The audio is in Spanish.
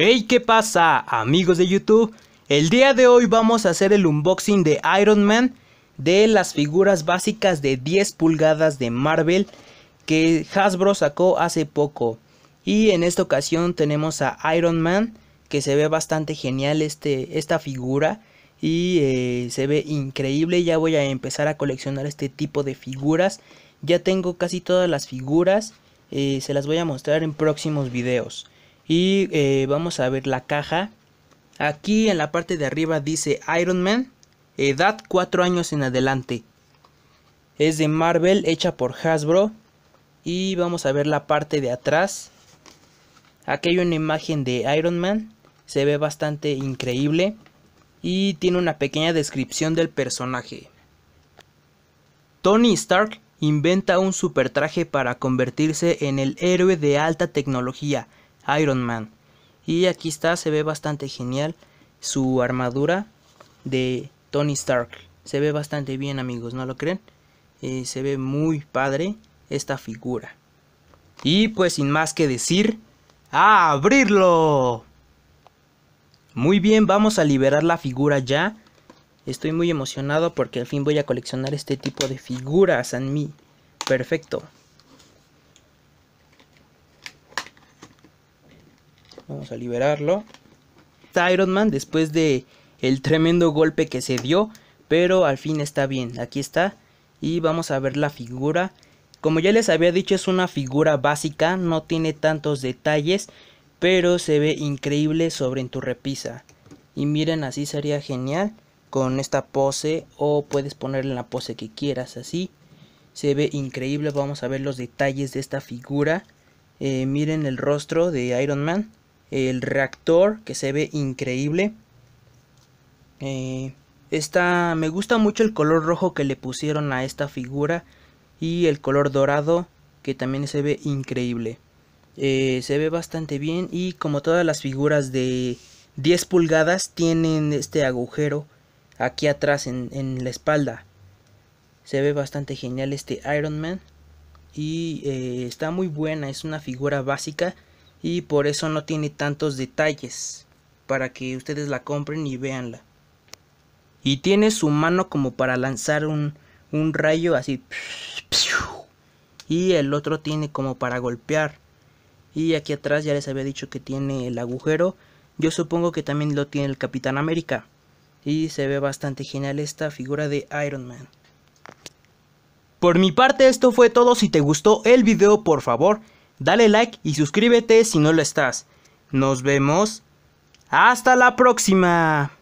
Hey, ¿qué pasa amigos de YouTube? El día de hoy vamos a hacer el unboxing de Iron Man de las figuras básicas de 10 pulgadas de Marvel que Hasbro sacó hace poco. Y en esta ocasión tenemos a Iron Man que se ve bastante genial este, esta figura y eh, se ve increíble. Ya voy a empezar a coleccionar este tipo de figuras. Ya tengo casi todas las figuras, eh, se las voy a mostrar en próximos videos. Y eh, vamos a ver la caja. Aquí en la parte de arriba dice Iron Man, edad 4 años en adelante. Es de Marvel, hecha por Hasbro. Y vamos a ver la parte de atrás. Aquí hay una imagen de Iron Man. Se ve bastante increíble. Y tiene una pequeña descripción del personaje. Tony Stark inventa un supertraje para convertirse en el héroe de alta tecnología Iron Man. Y aquí está, se ve bastante genial su armadura de Tony Stark. Se ve bastante bien amigos, ¿no lo creen? Eh, se ve muy padre esta figura. Y pues sin más que decir, ¡a abrirlo! Muy bien, vamos a liberar la figura ya. Estoy muy emocionado porque al fin voy a coleccionar este tipo de figuras en mí. Perfecto. Vamos a liberarlo. Está Iron Man después de el tremendo golpe que se dio, pero al fin está bien. Aquí está y vamos a ver la figura. Como ya les había dicho, es una figura básica, no tiene tantos detalles, pero se ve increíble sobre en tu repisa. Y miren, así sería genial con esta pose o puedes ponerle la pose que quieras así. Se ve increíble, vamos a ver los detalles de esta figura. Eh, miren el rostro de Iron Man el reactor que se ve increíble. Eh, me gusta mucho el color rojo que le pusieron a esta figura y el color dorado que también se ve increíble. Eh, se ve bastante bien y como todas las figuras de 10 pulgadas tienen este agujero aquí atrás en, la espalda. Se ve bastante genial este Iron Man y eh, está muy buena, es una figura básica y por eso no tiene tantos detalles para que ustedes la compren y veanla y tiene su mano como para lanzar un, un rayo así y el otro tiene como para golpear y aquí atrás ya les había dicho que tiene el agujero yo supongo que también lo tiene el Capitán América y se ve bastante genial esta figura de Iron Man por mi parte esto fue todo, si te gustó el video por favor Dale like y suscríbete si no lo estás. Nos vemos. Hasta la próxima.